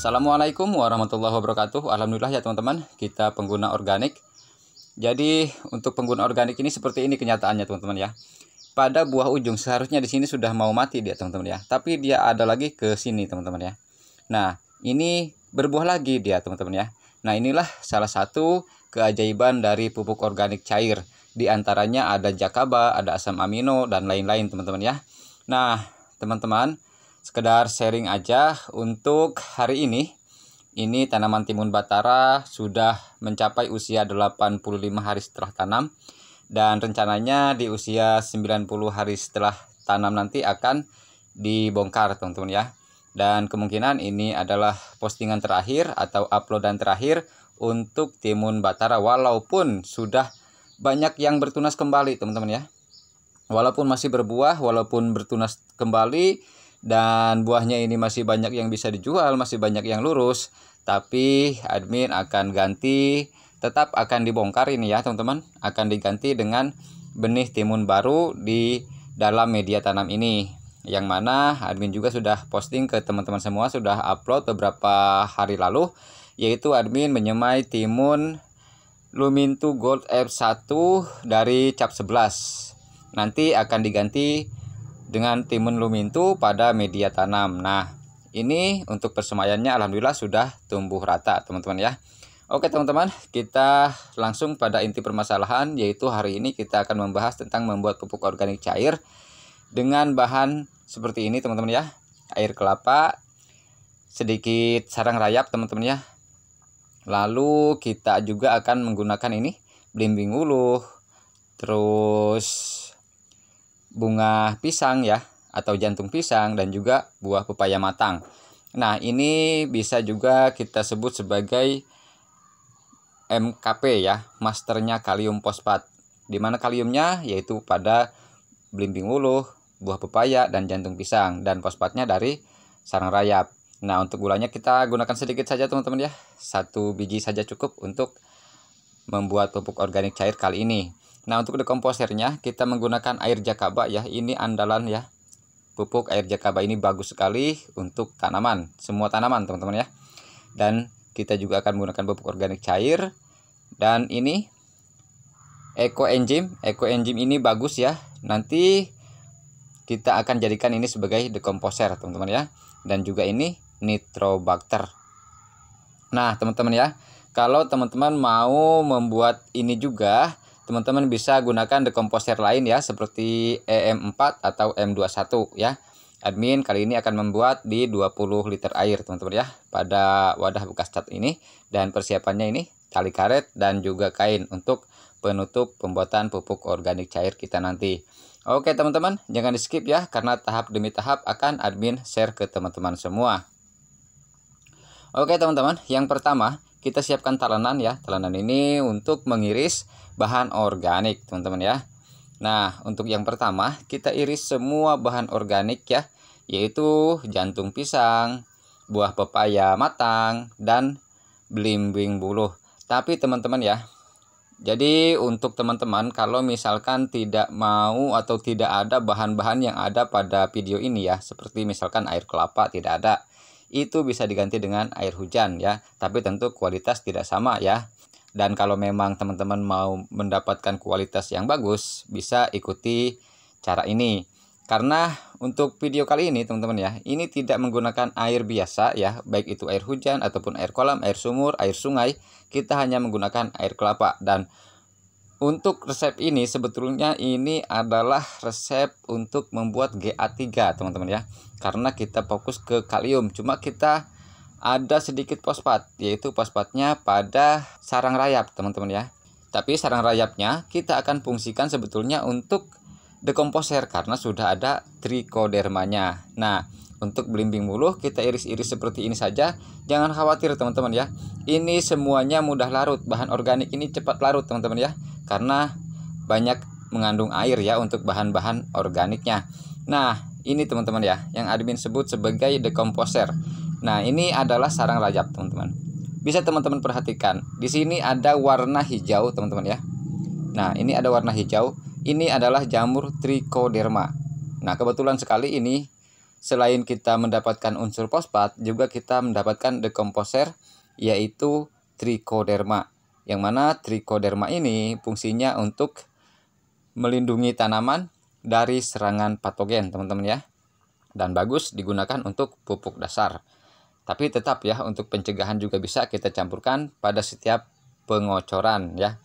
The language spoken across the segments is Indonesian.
Assalamualaikum warahmatullahi wabarakatuh. Alhamdulillah ya teman-teman, kita pengguna organik. Jadi untuk pengguna organik ini seperti ini kenyataannya teman-teman ya. Pada buah ujung seharusnya di sini sudah mau mati dia teman-teman ya. Tapi dia ada lagi ke sini teman-teman ya. Nah, ini berbuah lagi dia teman-teman ya. Nah, inilah salah satu keajaiban dari pupuk organik cair. Di antaranya ada jakaba, ada asam amino dan lain-lain teman-teman ya. Nah, teman-teman, sekedar sharing aja untuk hari ini. Ini tanaman timun batara sudah mencapai usia 85 hari setelah tanam dan rencananya di usia 90 hari setelah tanam nanti akan dibongkar teman-teman ya. Dan kemungkinan ini adalah postingan terakhir atau uploadan terakhir untuk timun batara walaupun sudah banyak yang bertunas kembali teman-teman ya. Walaupun masih berbuah, walaupun bertunas kembali dan buahnya ini masih banyak yang bisa dijual, masih banyak yang lurus, tapi admin akan ganti tetap akan dibongkar ini ya, teman-teman. Akan diganti dengan benih timun baru di dalam media tanam ini. Yang mana admin juga sudah posting ke teman-teman semua, sudah upload beberapa hari lalu yaitu admin menyemai timun Lumintu Gold F1 dari cap 11. Nanti akan diganti dengan timun lumintu pada media tanam. Nah, ini untuk persemaiannya alhamdulillah sudah tumbuh rata, teman-teman ya. Oke teman-teman, kita langsung pada inti permasalahan yaitu hari ini kita akan membahas tentang membuat pupuk organik cair dengan bahan seperti ini teman-teman ya. Air kelapa, sedikit sarang rayap teman-teman ya. Lalu kita juga akan menggunakan ini belimbing ulu, terus bunga pisang ya atau jantung pisang dan juga buah pepaya matang. Nah, ini bisa juga kita sebut sebagai MKP ya, masternya kalium fosfat. Di mana kaliumnya yaitu pada belimbing uluh, buah pepaya dan jantung pisang dan fosfatnya dari sarang rayap. Nah, untuk gulanya kita gunakan sedikit saja teman-teman ya. Satu biji saja cukup untuk membuat pupuk organik cair kali ini. Nah untuk dekomposernya kita menggunakan air jakaba ya ini andalan ya pupuk air jakaba ini bagus sekali untuk tanaman semua tanaman teman-teman ya dan kita juga akan menggunakan pupuk organik cair dan ini eco eco enzim ini bagus ya nanti kita akan jadikan ini sebagai dekomposer teman-teman ya dan juga ini nitrobakter nah teman-teman ya kalau teman-teman mau membuat ini juga teman-teman bisa gunakan dekomposer lain ya seperti e EM4 atau M21 ya. Admin kali ini akan membuat di 20 liter air teman-teman ya pada wadah bekas cat ini dan persiapannya ini tali karet dan juga kain untuk penutup pembuatan pupuk organik cair kita nanti. Oke teman-teman, jangan di skip ya karena tahap demi tahap akan admin share ke teman-teman semua. Oke teman-teman, yang pertama kita siapkan talenan ya. Talenan ini untuk mengiris bahan organik, teman-teman ya. Nah, untuk yang pertama, kita iris semua bahan organik ya, yaitu jantung pisang, buah pepaya matang, dan belimbing buluh. Tapi teman-teman ya, jadi untuk teman-teman kalau misalkan tidak mau atau tidak ada bahan-bahan yang ada pada video ini ya, seperti misalkan air kelapa tidak ada itu bisa diganti dengan air hujan ya tapi tentu kualitas tidak sama ya dan kalau memang teman-teman mau mendapatkan kualitas yang bagus bisa ikuti cara ini karena untuk video kali ini teman-teman ya ini tidak menggunakan air biasa ya baik itu air hujan ataupun air kolam air sumur air sungai kita hanya menggunakan air kelapa dan untuk resep ini sebetulnya ini adalah resep untuk membuat GA3 teman-teman ya Karena kita fokus ke kalium Cuma kita ada sedikit fosfat Yaitu fosfatnya pada sarang rayap teman-teman ya Tapi sarang rayapnya kita akan fungsikan sebetulnya untuk dekomposer Karena sudah ada trichodermanya. Nah untuk belimbing buluh kita iris-iris seperti ini saja. Jangan khawatir teman-teman ya. Ini semuanya mudah larut. Bahan organik ini cepat larut teman-teman ya. Karena banyak mengandung air ya untuk bahan-bahan organiknya. Nah, ini teman-teman ya yang admin sebut sebagai dekomposer. Nah, ini adalah sarang rajab teman-teman. Bisa teman-teman perhatikan. Di sini ada warna hijau teman-teman ya. Nah, ini ada warna hijau. Ini adalah jamur trichoderma. Nah, kebetulan sekali ini Selain kita mendapatkan unsur fosfat, juga kita mendapatkan dekomposer yaitu trichoderma Yang mana trichoderma ini fungsinya untuk melindungi tanaman dari serangan patogen, teman-teman ya. Dan bagus digunakan untuk pupuk dasar. Tapi tetap ya untuk pencegahan juga bisa kita campurkan pada setiap pengocoran ya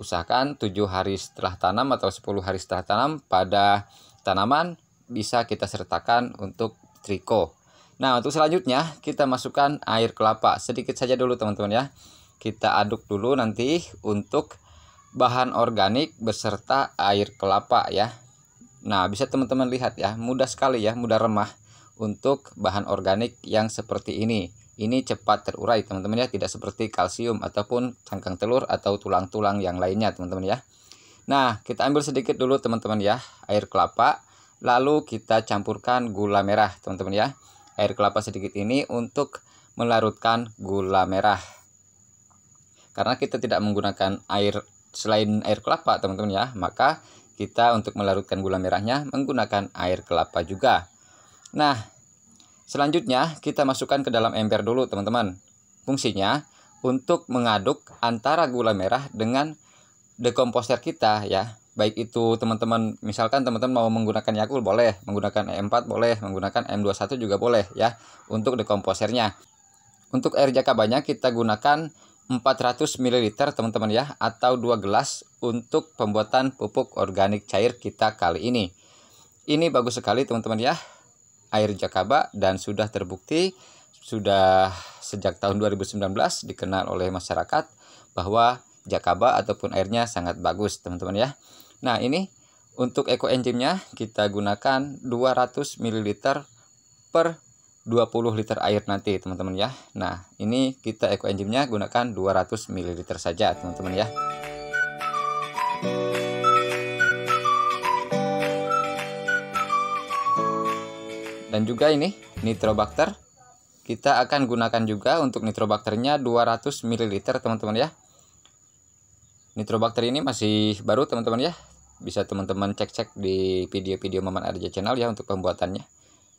usahakan 7 hari setelah tanam atau 10 hari setelah tanam pada tanaman bisa kita sertakan untuk triko. Nah, untuk selanjutnya kita masukkan air kelapa sedikit saja dulu teman-teman ya. Kita aduk dulu nanti untuk bahan organik beserta air kelapa ya. Nah, bisa teman-teman lihat ya, mudah sekali ya, mudah remah untuk bahan organik yang seperti ini. Ini cepat terurai teman-teman ya, tidak seperti kalsium ataupun cangkang telur atau tulang-tulang yang lainnya teman-teman ya. Nah, kita ambil sedikit dulu teman-teman ya, air kelapa Lalu kita campurkan gula merah, teman-teman ya. Air kelapa sedikit ini untuk melarutkan gula merah. Karena kita tidak menggunakan air selain air kelapa, teman-teman ya, maka kita untuk melarutkan gula merahnya menggunakan air kelapa juga. Nah, selanjutnya kita masukkan ke dalam ember dulu, teman-teman. Fungsinya untuk mengaduk antara gula merah dengan dekomposer kita ya baik itu teman-teman misalkan teman-teman mau menggunakan Yakult boleh menggunakan e M 4 boleh menggunakan M21 juga boleh ya untuk dekomposernya untuk air jakabanya kita gunakan 400 ml teman-teman ya atau 2 gelas untuk pembuatan pupuk organik cair kita kali ini ini bagus sekali teman-teman ya air jakaba dan sudah terbukti sudah sejak tahun 2019 dikenal oleh masyarakat bahwa jakaba ataupun airnya sangat bagus teman-teman ya. Nah ini untuk eco enzimnya kita gunakan 200 ml per 20 liter air nanti teman-teman ya. Nah ini kita eco enzimnya gunakan 200 ml saja teman-teman ya. Dan juga ini nitrobakter kita akan gunakan juga untuk nitrobakternya 200 ml teman-teman ya nitrobakter ini masih baru teman-teman ya bisa teman-teman cek-cek di video-video Maman Arja channel ya untuk pembuatannya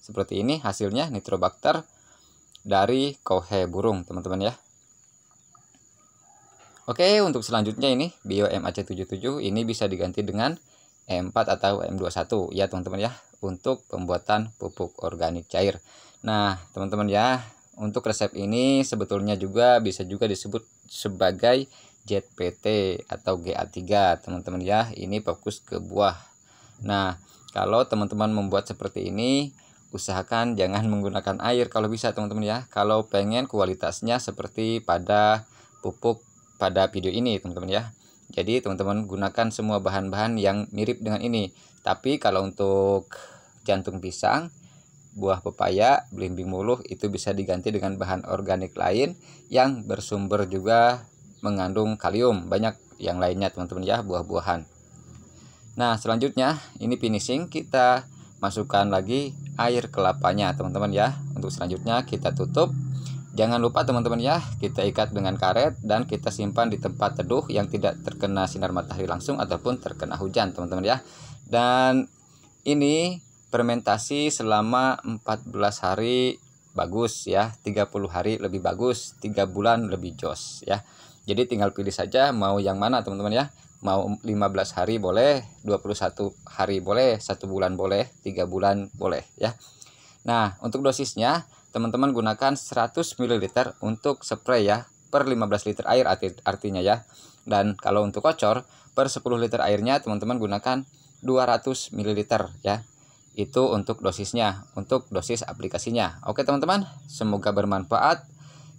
seperti ini hasilnya nitrobakter dari kohe burung teman-teman ya Oke untuk selanjutnya ini bio MAC77 ini bisa diganti dengan M4 atau M21 ya teman-teman ya untuk pembuatan pupuk organik cair Nah teman-teman ya untuk resep ini sebetulnya juga bisa juga disebut sebagai JPT atau GA3 teman-teman ya ini fokus ke buah nah kalau teman-teman membuat seperti ini usahakan jangan menggunakan air kalau bisa teman-teman ya kalau pengen kualitasnya seperti pada pupuk pada video ini teman-teman ya jadi teman-teman gunakan semua bahan-bahan yang mirip dengan ini tapi kalau untuk jantung pisang buah pepaya, belimbing muluh itu bisa diganti dengan bahan organik lain yang bersumber juga mengandung kalium banyak yang lainnya teman-teman ya buah-buahan nah selanjutnya ini finishing kita masukkan lagi air kelapanya teman-teman ya untuk selanjutnya kita tutup jangan lupa teman-teman ya kita ikat dengan karet dan kita simpan di tempat teduh yang tidak terkena sinar matahari langsung ataupun terkena hujan teman-teman ya dan ini fermentasi selama 14 hari bagus ya 30 hari lebih bagus 3 bulan lebih jos ya jadi tinggal pilih saja mau yang mana teman-teman ya mau 15 hari boleh 21 hari boleh satu bulan boleh tiga bulan boleh ya Nah untuk dosisnya teman-teman gunakan 100 ml untuk spray ya per 15 liter air arti artinya ya dan kalau untuk kocor per 10 liter airnya teman-teman gunakan 200 ml ya itu untuk dosisnya, untuk dosis aplikasinya. Oke teman-teman, semoga bermanfaat.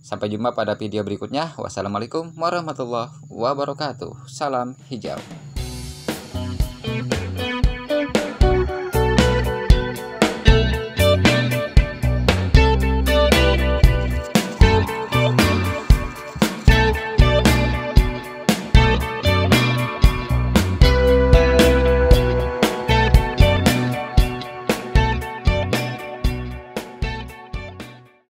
Sampai jumpa pada video berikutnya. Wassalamualaikum warahmatullahi wabarakatuh. Salam hijau.